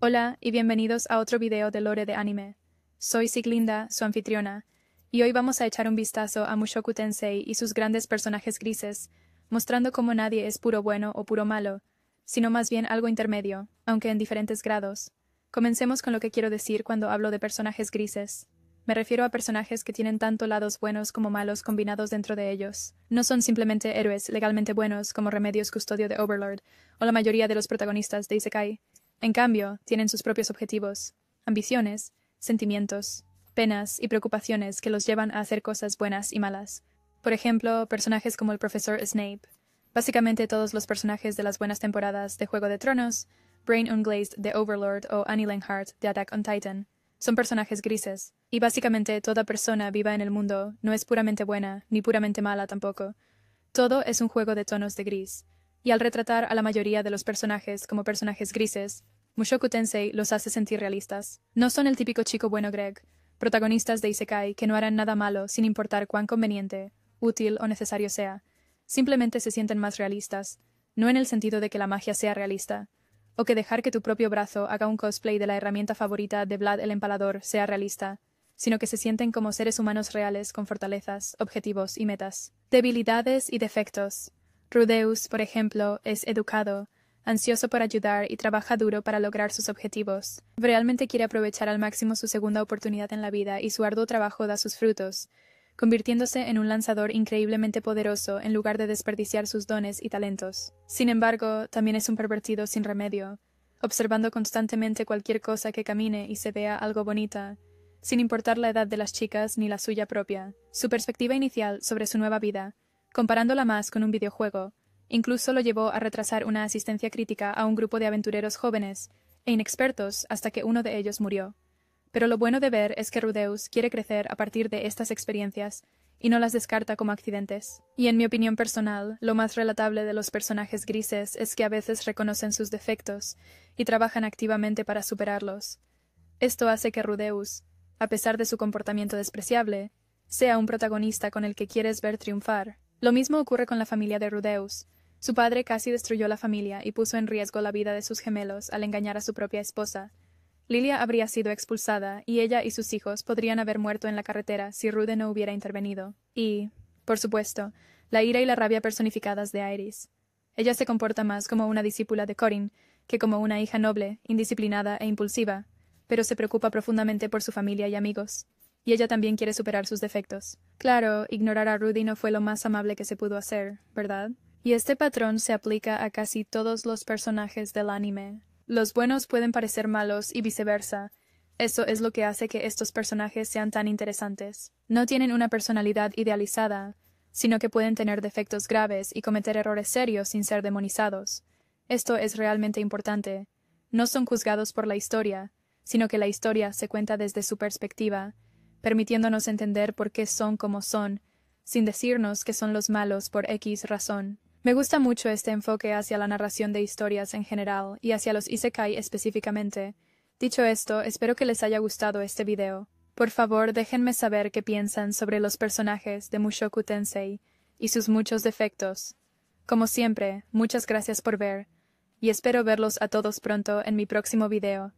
Hola y bienvenidos a otro video de Lore de Anime. Soy Siglinda, su anfitriona, y hoy vamos a echar un vistazo a Mushoku Tensei y sus grandes personajes grises, mostrando cómo nadie es puro bueno o puro malo, sino más bien algo intermedio, aunque en diferentes grados. Comencemos con lo que quiero decir cuando hablo de personajes grises. Me refiero a personajes que tienen tanto lados buenos como malos combinados dentro de ellos. No son simplemente héroes legalmente buenos como Remedios Custodio de Overlord, o la mayoría de los protagonistas de Isekai, en cambio, tienen sus propios objetivos, ambiciones, sentimientos, penas y preocupaciones que los llevan a hacer cosas buenas y malas. Por ejemplo, personajes como el profesor Snape. Básicamente todos los personajes de las buenas temporadas de Juego de Tronos, Brain Unglazed de Overlord o Annie Lenhart de Attack on Titan, son personajes grises, y básicamente toda persona viva en el mundo no es puramente buena ni puramente mala tampoco. Todo es un juego de tonos de gris, y al retratar a la mayoría de los personajes como personajes grises, Mushoku Tensei los hace sentir realistas. No son el típico chico bueno Greg, protagonistas de Isekai que no harán nada malo sin importar cuán conveniente, útil o necesario sea. Simplemente se sienten más realistas, no en el sentido de que la magia sea realista, o que dejar que tu propio brazo haga un cosplay de la herramienta favorita de Vlad el Empalador sea realista, sino que se sienten como seres humanos reales con fortalezas, objetivos y metas. Debilidades y defectos. Rudeus, por ejemplo, es educado, ansioso por ayudar y trabaja duro para lograr sus objetivos. Realmente quiere aprovechar al máximo su segunda oportunidad en la vida y su arduo trabajo da sus frutos, convirtiéndose en un lanzador increíblemente poderoso en lugar de desperdiciar sus dones y talentos. Sin embargo, también es un pervertido sin remedio, observando constantemente cualquier cosa que camine y se vea algo bonita, sin importar la edad de las chicas ni la suya propia. Su perspectiva inicial sobre su nueva vida comparándola más con un videojuego, incluso lo llevó a retrasar una asistencia crítica a un grupo de aventureros jóvenes e inexpertos hasta que uno de ellos murió. Pero lo bueno de ver es que Rudeus quiere crecer a partir de estas experiencias y no las descarta como accidentes. Y en mi opinión personal, lo más relatable de los personajes grises es que a veces reconocen sus defectos y trabajan activamente para superarlos. Esto hace que Rudeus, a pesar de su comportamiento despreciable, sea un protagonista con el que quieres ver triunfar lo mismo ocurre con la familia de Rudeus. Su padre casi destruyó la familia y puso en riesgo la vida de sus gemelos al engañar a su propia esposa. Lilia habría sido expulsada, y ella y sus hijos podrían haber muerto en la carretera si Rude no hubiera intervenido. Y, por supuesto, la ira y la rabia personificadas de Iris. Ella se comporta más como una discípula de Corin que como una hija noble, indisciplinada e impulsiva, pero se preocupa profundamente por su familia y amigos, y ella también quiere superar sus defectos. Claro, ignorar a Rudy no fue lo más amable que se pudo hacer, ¿verdad? Y este patrón se aplica a casi todos los personajes del anime. Los buenos pueden parecer malos y viceversa. Eso es lo que hace que estos personajes sean tan interesantes. No tienen una personalidad idealizada, sino que pueden tener defectos graves y cometer errores serios sin ser demonizados. Esto es realmente importante. No son juzgados por la historia, sino que la historia se cuenta desde su perspectiva, permitiéndonos entender por qué son como son, sin decirnos que son los malos por X razón. Me gusta mucho este enfoque hacia la narración de historias en general y hacia los isekai específicamente. Dicho esto, espero que les haya gustado este video. Por favor, déjenme saber qué piensan sobre los personajes de Mushoku Tensei y sus muchos defectos. Como siempre, muchas gracias por ver, y espero verlos a todos pronto en mi próximo video.